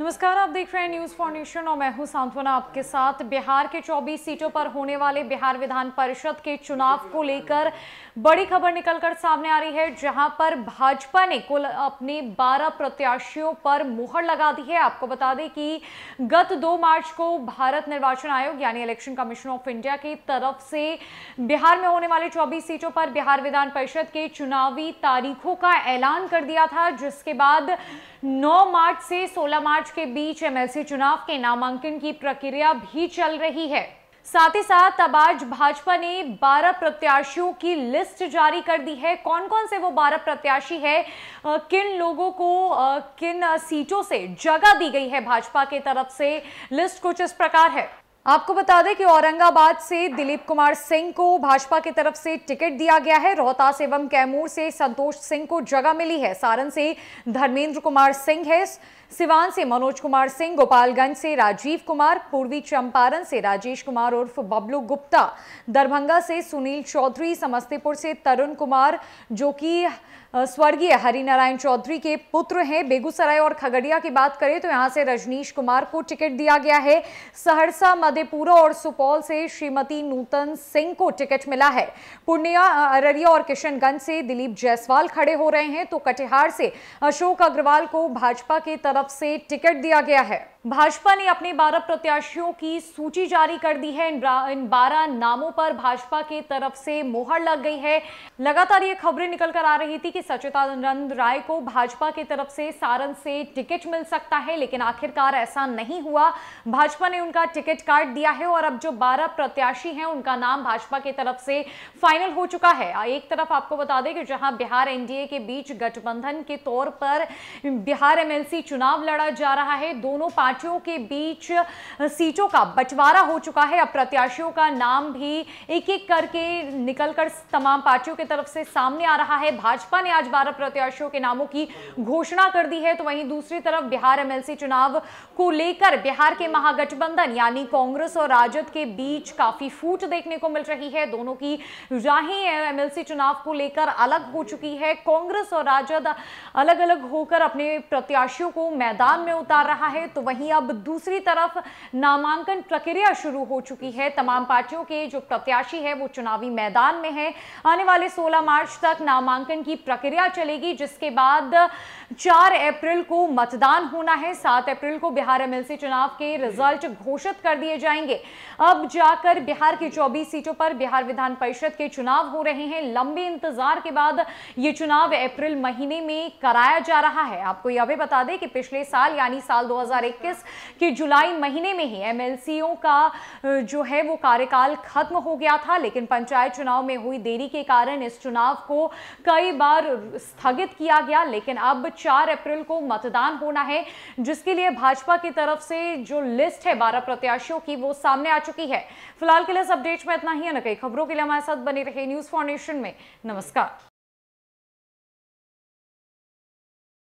नमस्कार आप देख रहे हैं न्यूज फॉर्नेशन और मैं हूं सांत्वना आपके साथ बिहार के 24 सीटों पर होने वाले बिहार विधान परिषद के चुनाव को लेकर बड़ी खबर निकलकर सामने आ रही है जहां पर भाजपा ने कुल अपने 12 प्रत्याशियों पर मुहर लगा दी है आपको बता दें कि गत 2 मार्च को भारत निर्वाचन आयोग यानी इलेक्शन कमीशन ऑफ इंडिया की तरफ से बिहार में होने वाले चौबीस सीटों पर बिहार विधान परिषद के चुनावी तारीखों का ऐलान कर दिया था जिसके बाद नौ मार्च से सोलह मार्च मार्च के बीच एमएलसी चुनाव के नामांकन की प्रक्रिया भी चल रही है साथ ही साथ अब आज भाजपा ने 12 प्रत्याशियों की लिस्ट जारी कर दी है कौन कौन से वो 12 प्रत्याशी है किन लोगों को किन सीटों से जगह दी गई है भाजपा के तरफ से लिस्ट कुछ इस प्रकार है आपको बता दें कि औरंगाबाद से दिलीप कुमार सिंह को भाजपा की तरफ से टिकट दिया गया है रोहतास एवं कैमूर से संतोष सिंह को जगह मिली है सारण से धर्मेंद्र कुमार सिंह है सिवान से मनोज कुमार सिंह गोपालगंज से राजीव कुमार पूर्वी चंपारण से राजेश कुमार उर्फ बबलू गुप्ता दरभंगा से सुनील चौधरी समस्तीपुर से तरुण कुमार जो कि स्वर्गीय हरिनारायण चौधरी के पुत्र हैं बेगूसराय और खगड़िया की बात करें तो यहाँ से रजनीश कुमार को टिकट दिया गया है सहरसा मधेपुरा और सुपौल से श्रीमती नूतन सिंह को टिकट मिला है पूर्णिया अररिया और किशनगंज से दिलीप जायसवाल खड़े हो रहे हैं तो कटिहार से अशोक अग्रवाल को भाजपा की तरफ से टिकट दिया गया है भाजपा ने अपने 12 प्रत्याशियों की सूची जारी कर दी है इन बारह नामों पर भाजपा के तरफ से मोहर लग गई है लगातार ये खबरें निकल कर आ रही थी कि सचिदानंद राय को भाजपा की तरफ से सारण से टिकट मिल सकता है लेकिन आखिरकार ऐसा नहीं हुआ भाजपा ने उनका टिकट काट दिया है और अब जो बारह प्रत्याशी हैं उनका नाम भाजपा की तरफ से फाइनल हो चुका है एक तरफ आपको बता दें कि जहां बिहार एनडीए के बीच गठबंधन के तौर पर बिहार एमएलसी चुनाव लड़ा जा रहा है दोनों पार्टी पार्टियों के बीच सीटों का बंटवारा हो चुका है अब प्रत्याशियों का नाम भी एक एक करके निकलकर तमाम पार्टियों की तरफ से सामने आ रहा है भाजपा ने आज बारह प्रत्याशियों के नामों की घोषणा कर दी है तो वहीं दूसरी तरफ बिहार एमएलसी चुनाव को लेकर बिहार के महागठबंधन यानी कांग्रेस और राजद के बीच काफी फूट देखने को मिल रही है दोनों की राहें एमएलसी चुनाव को लेकर अलग हो चुकी है कांग्रेस और राजद अलग अलग होकर अपने प्रत्याशियों को मैदान में उतार रहा है तो वहीं वहीं अब दूसरी तरफ नामांकन प्रक्रिया शुरू हो चुकी है तमाम पार्टियों के जो प्रत्याशी है वो चुनावी मैदान में है आने वाले 16 मार्च तक नामांकन की प्रक्रिया चलेगी जिसके बाद 4 अप्रैल को मतदान होना है 7 अप्रैल को बिहार एमएलसी चुनाव के रिजल्ट घोषित कर दिए जाएंगे अब जाकर बिहार की चौबीस सीटों पर बिहार विधान परिषद के चुनाव हो रहे हैं लंबे इंतजार के बाद ये चुनाव अप्रैल महीने में कराया जा रहा है आपको यह भी बता दें कि पिछले साल यानी साल 2022 कि जुलाई महीने में ही एमएलसीओं का जो है वो कार्यकाल खत्म हो गया था लेकिन पंचायत चुनाव में हुई देरी के कारण इस चुनाव को कई बार स्थगित किया गया लेकिन अब 4 अप्रैल को मतदान होना है जिसके लिए भाजपा की तरफ से जो लिस्ट है बारह प्रत्याशियों की वो सामने आ चुकी है फिलहाल के लिए इस अपडेट में इतना ही है न कई खबरों के लिए हमारे साथ बने रहे न्यूज फाउंडेशन में नमस्कार